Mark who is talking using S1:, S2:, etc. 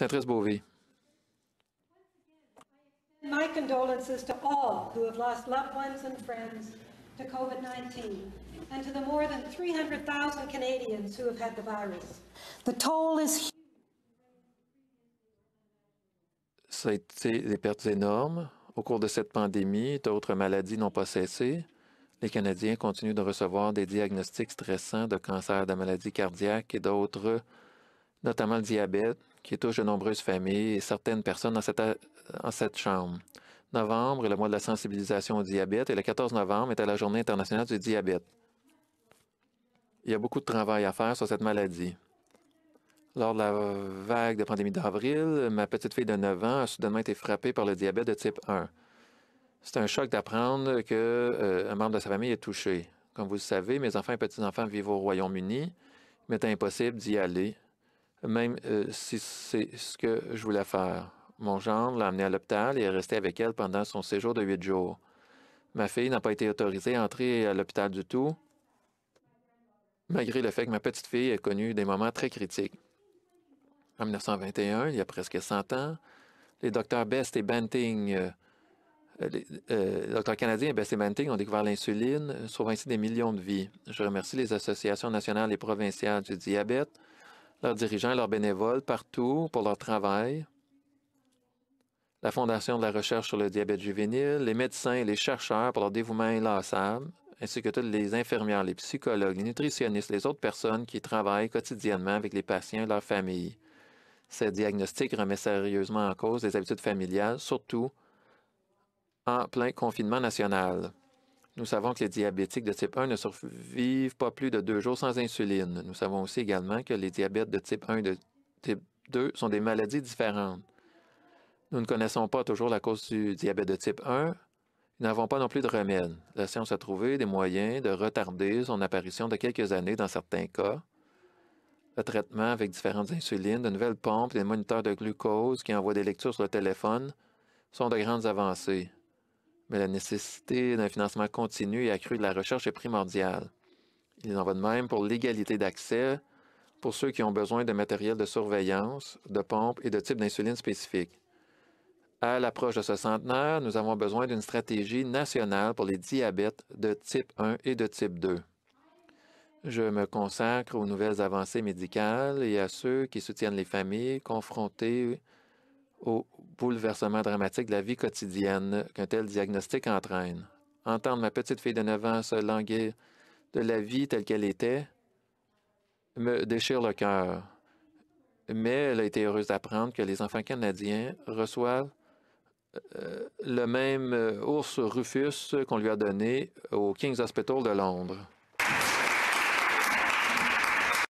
S1: Centrice Beauvais. My condolences to all who have lost loved ones and friends to COVID-19 and to the more than 300,000 Canadians who have had the virus. The toll is Ça a été des pertes énormes. Au cours de cette pandémie, d'autres maladies n'ont pas cessé. Les Canadiens continuent de recevoir des diagnostics stressants de cancer, de maladies cardiaques et d'autres notamment le diabète, qui touche de nombreuses familles et certaines personnes dans cette, en cette chambre. Novembre est le mois de la sensibilisation au diabète et le 14 novembre est la Journée internationale du diabète. Il y a beaucoup de travail à faire sur cette maladie. Lors de la vague de pandémie d'avril, ma petite fille de 9 ans a soudainement été frappée par le diabète de type 1. C'est un choc d'apprendre qu'un euh, un membre de sa famille est touché. Comme vous le savez, mes enfants et petits-enfants vivent au Royaume-Uni. Il m'était impossible d'y aller même euh, si c'est ce que je voulais faire. Mon gendre l'a amenée à l'hôpital et est resté avec elle pendant son séjour de huit jours. Ma fille n'a pas été autorisée à entrer à l'hôpital du tout, malgré le fait que ma petite fille ait connu des moments très critiques. En 1921, il y a presque 100 ans, les docteurs Best et Banting, euh, les, euh, canadiens Best et Banting ont découvert l'insuline, sauvant ainsi des millions de vies. Je remercie les associations nationales et provinciales du diabète, leurs dirigeants, leurs bénévoles partout pour leur travail, la Fondation de la recherche sur le diabète juvénile, les médecins et les chercheurs pour leur dévouement inlassable, ainsi que toutes les infirmières, les psychologues, les nutritionnistes, les autres personnes qui travaillent quotidiennement avec les patients et leurs familles. Ce diagnostic remet sérieusement en cause les habitudes familiales, surtout en plein confinement national. Nous savons que les diabétiques de type 1 ne survivent pas plus de deux jours sans insuline. Nous savons aussi également que les diabètes de type 1 et de type 2 sont des maladies différentes. Nous ne connaissons pas toujours la cause du diabète de type 1. Nous n'avons pas non plus de remède. La science a trouvé des moyens de retarder son apparition de quelques années dans certains cas. Le traitement avec différentes insulines, de nouvelles pompes, des moniteurs de glucose qui envoient des lectures sur le téléphone sont de grandes avancées mais la nécessité d'un financement continu et accru de la recherche est primordiale. Il en va de même pour l'égalité d'accès pour ceux qui ont besoin de matériel de surveillance, de pompes et de types d'insuline spécifiques. À l'approche de ce centenaire, nous avons besoin d'une stratégie nationale pour les diabètes de type 1 et de type 2. Je me consacre aux nouvelles avancées médicales et à ceux qui soutiennent les familles confrontées au bouleversement dramatique de la vie quotidienne qu'un tel diagnostic entraîne. Entendre ma petite fille de 9 ans se languir de la vie telle qu'elle était me déchire le cœur. Mais elle a été heureuse d'apprendre que les enfants canadiens reçoivent euh, le même euh, ours rufus qu'on lui a donné au King's Hospital de Londres.